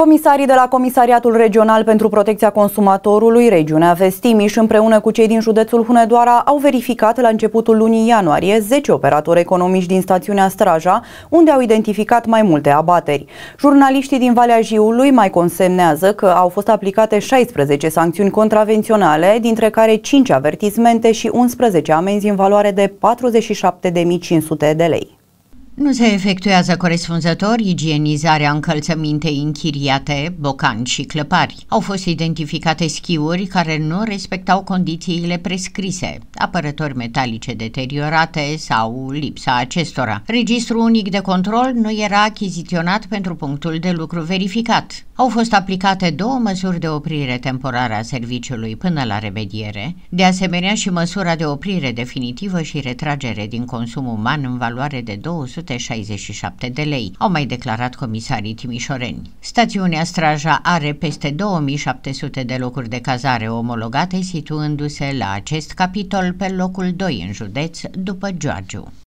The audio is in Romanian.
Comisarii de la Comisariatul Regional pentru Protecția Consumatorului, regiunea Vestimiș, împreună cu cei din județul Hunedoara, au verificat la începutul lunii ianuarie 10 operatori economici din stațiunea Straja, unde au identificat mai multe abateri. Jurnaliștii din Valea Jiului mai consemnează că au fost aplicate 16 sancțiuni contravenționale, dintre care 5 avertizmente și 11 amenzi în valoare de 47.500 de lei. Nu se efectuează corespunzător igienizarea încălțămintei închiriate, bocani și clăpari. Au fost identificate schiuri care nu respectau condițiile prescrise, apărători metalice deteriorate sau lipsa acestora. Registrul unic de control nu era achiziționat pentru punctul de lucru verificat. Au fost aplicate două măsuri de oprire temporară a serviciului până la remediere, de asemenea și măsura de oprire definitivă și retragere din consum uman în valoare de 200 467 de lei, au mai declarat comisarii timișoreni. Stațiunea Straja are peste 2700 de locuri de cazare omologate, situându-se la acest capitol pe locul 2 în județ, după Giurgiu.